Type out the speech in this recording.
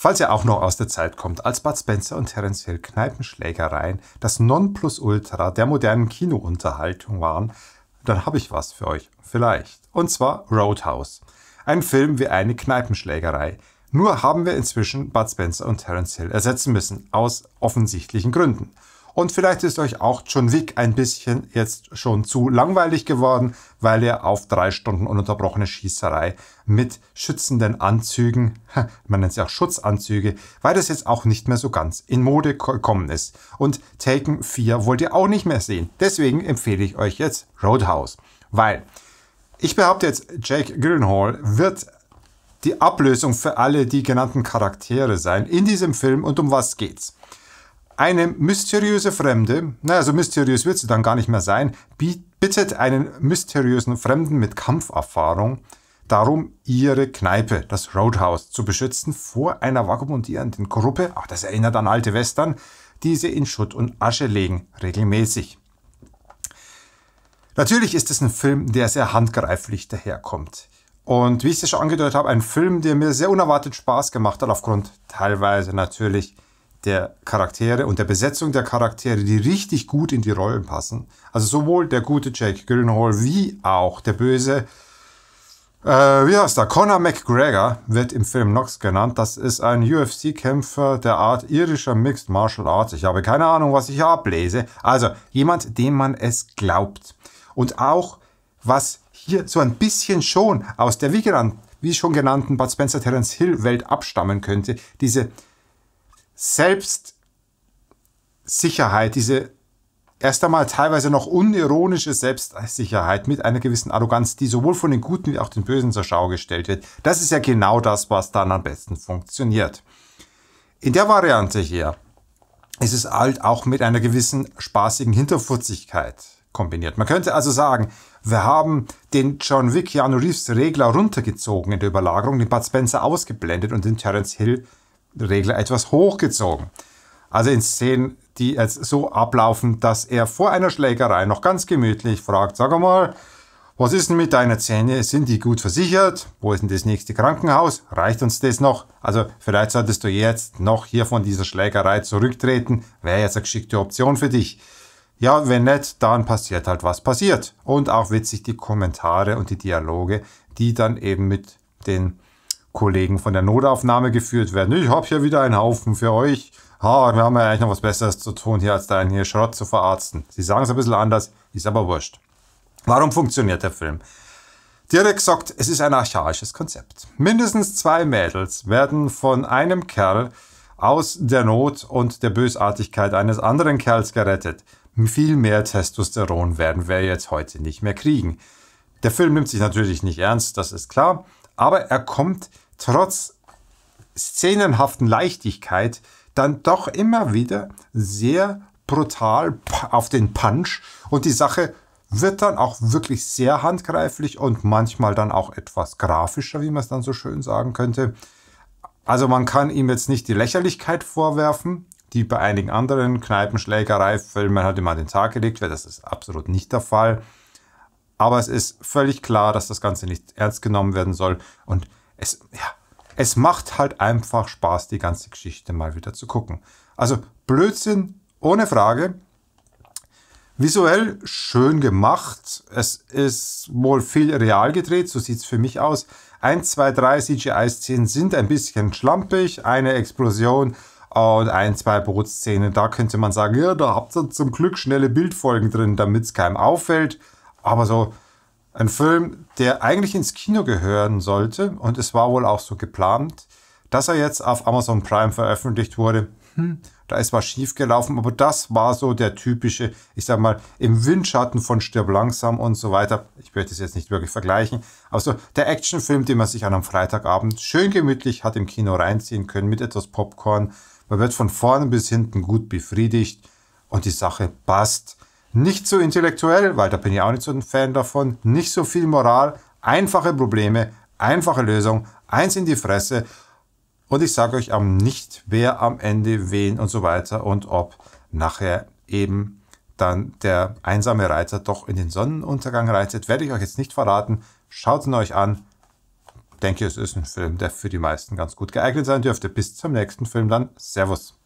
falls ihr auch noch aus der Zeit kommt, als Bud Spencer und Terence Hill Kneipenschlägereien das Nonplusultra der modernen Kinounterhaltung waren, dann habe ich was für euch, vielleicht. Und zwar Roadhouse. Ein Film wie eine Kneipenschlägerei. Nur haben wir inzwischen Bud Spencer und Terence Hill ersetzen müssen, aus offensichtlichen Gründen. Und vielleicht ist euch auch John Wick ein bisschen jetzt schon zu langweilig geworden, weil er auf drei Stunden ununterbrochene Schießerei mit schützenden Anzügen, man nennt sie auch Schutzanzüge, weil das jetzt auch nicht mehr so ganz in Mode gekommen ist. Und Taken 4 wollt ihr auch nicht mehr sehen. Deswegen empfehle ich euch jetzt Roadhouse. Weil ich behaupte jetzt, Jake Gyllenhaal wird die Ablösung für alle die genannten Charaktere sein in diesem Film und um was geht's? Eine mysteriöse Fremde, naja, so mysteriös wird sie dann gar nicht mehr sein, bittet einen mysteriösen Fremden mit Kampferfahrung darum, ihre Kneipe, das Roadhouse, zu beschützen vor einer vagabundierenden Gruppe, auch das erinnert an alte Western, die sie in Schutt und Asche legen, regelmäßig. Natürlich ist es ein Film, der sehr handgreiflich daherkommt. Und wie ich es schon angedeutet habe, ein Film, der mir sehr unerwartet Spaß gemacht hat, aufgrund teilweise natürlich der Charaktere und der Besetzung der Charaktere, die richtig gut in die Rollen passen. Also sowohl der gute Jake Gyllenhaal wie auch der böse, äh, wie heißt er, Conor McGregor wird im Film Knox genannt. Das ist ein UFC-Kämpfer der Art irischer Mixed Martial Arts. Ich habe keine Ahnung, was ich hier ablese. Also jemand, dem man es glaubt. Und auch, was hier so ein bisschen schon aus der, wie, genannt, wie schon genannten Bud Spencer Terence Hill Welt abstammen könnte, diese Selbstsicherheit, diese erst einmal teilweise noch unironische Selbstsicherheit mit einer gewissen Arroganz, die sowohl von den Guten wie auch den Bösen zur Schau gestellt wird. Das ist ja genau das, was dann am besten funktioniert. In der Variante hier ist es halt auch mit einer gewissen spaßigen Hinterfutzigkeit kombiniert. Man könnte also sagen, wir haben den John Wick Keanu Reeves Regler runtergezogen in der Überlagerung, den Bud Spencer ausgeblendet und den Terence Hill Regler etwas hochgezogen. Also in Szenen, die jetzt so ablaufen, dass er vor einer Schlägerei noch ganz gemütlich fragt, sag mal, was ist denn mit deiner Zähne? Sind die gut versichert? Wo ist denn das nächste Krankenhaus? Reicht uns das noch? Also vielleicht solltest du jetzt noch hier von dieser Schlägerei zurücktreten. Wäre jetzt eine geschickte Option für dich. Ja, wenn nicht, dann passiert halt was passiert. Und auch witzig die Kommentare und die Dialoge, die dann eben mit den Kollegen von der Notaufnahme geführt werden. Ich habe hier wieder einen Haufen für euch. Ha, wir haben ja eigentlich noch was Besseres zu tun, hier als deinen hier Schrott zu verarzten. Sie sagen es ein bisschen anders, ist aber wurscht. Warum funktioniert der Film? Direkt sagt, es ist ein archaisches Konzept. Mindestens zwei Mädels werden von einem Kerl aus der Not und der Bösartigkeit eines anderen Kerls gerettet. Viel mehr Testosteron werden wir jetzt heute nicht mehr kriegen. Der Film nimmt sich natürlich nicht ernst, das ist klar aber er kommt trotz szenenhaften Leichtigkeit dann doch immer wieder sehr brutal auf den Punch und die Sache wird dann auch wirklich sehr handgreiflich und manchmal dann auch etwas grafischer, wie man es dann so schön sagen könnte. Also man kann ihm jetzt nicht die Lächerlichkeit vorwerfen, die bei einigen anderen Kneipenschlägerei-Filmen immer an den Tag gelegt wird. Das ist absolut nicht der Fall. Aber es ist völlig klar, dass das Ganze nicht ernst genommen werden soll. Und es, ja, es macht halt einfach Spaß, die ganze Geschichte mal wieder zu gucken. Also Blödsinn ohne Frage. Visuell schön gemacht. Es ist wohl viel real gedreht, so sieht es für mich aus. 1, 2, 3 CGI-Szenen sind ein bisschen schlampig. Eine Explosion und ein, zwei Bootsszenen. Da könnte man sagen, ja, da habt ihr zum Glück schnelle Bildfolgen drin, damit es keinem auffällt. Aber so ein Film, der eigentlich ins Kino gehören sollte, und es war wohl auch so geplant, dass er jetzt auf Amazon Prime veröffentlicht wurde. Hm, da ist was schiefgelaufen, aber das war so der typische, ich sag mal, im Windschatten von Stirb langsam und so weiter. Ich möchte es jetzt nicht wirklich vergleichen, aber so der Actionfilm, den man sich an einem Freitagabend schön gemütlich hat im Kino reinziehen können mit etwas Popcorn. Man wird von vorne bis hinten gut befriedigt und die Sache passt. Nicht so intellektuell, weil da bin ich auch nicht so ein Fan davon. Nicht so viel Moral, einfache Probleme, einfache Lösung, eins in die Fresse. Und ich sage euch am nicht, wer am Ende wen und so weiter und ob nachher eben dann der einsame Reiter doch in den Sonnenuntergang reitet, werde ich euch jetzt nicht verraten. Schaut ihn euch an. Ich denke, es ist ein Film, der für die meisten ganz gut geeignet sein dürfte. Bis zum nächsten Film dann. Servus.